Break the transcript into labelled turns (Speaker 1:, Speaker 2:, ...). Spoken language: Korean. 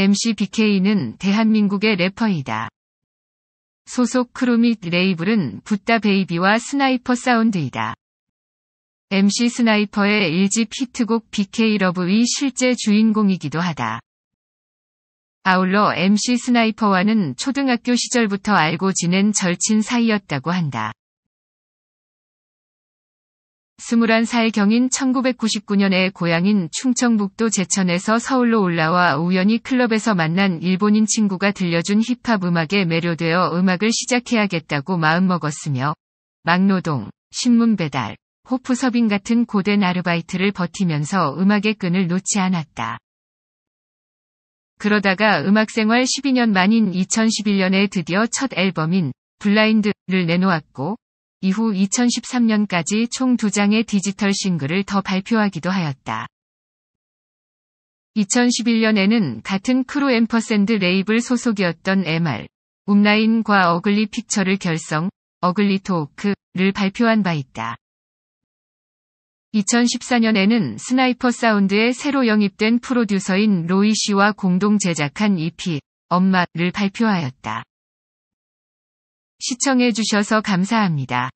Speaker 1: MC BK는 대한민국의 래퍼이다. 소속 크루 및 레이블은 붓다 베이비와 스나이퍼 사운드이다. MC 스나이퍼의 일집 히트곡 BK 러브의 실제 주인공이기도 하다. 아울러 MC 스나이퍼와는 초등학교 시절부터 알고 지낸 절친 사이였다고 한다. 21살 경인 1999년에 고향인 충청북도 제천에서 서울로 올라와 우연히 클럽에서 만난 일본인 친구가 들려준 힙합 음악에 매료되어 음악을 시작해야겠다고 마음먹었으며 막노동, 신문 배달, 호프 서빙 같은 고된 아르바이트를 버티면서 음악의 끈을 놓지 않았다. 그러다가 음악생활 12년 만인 2011년에 드디어 첫 앨범인 블라인드를 내놓았고 이후 2013년까지 총 2장의 디지털 싱글을 더 발표하기도 하였다. 2011년에는 같은 크루 앰퍼샌드 레이블 소속이었던 MR, 움라인과 어글리 픽처를 결성, 어글리 토크를 발표한 바 있다. 2014년에는 스나이퍼 사운드에 새로 영입된 프로듀서인 로이 씨와 공동 제작한 EP, 엄마를 발표하였다. 시청해주셔서 감사합니다.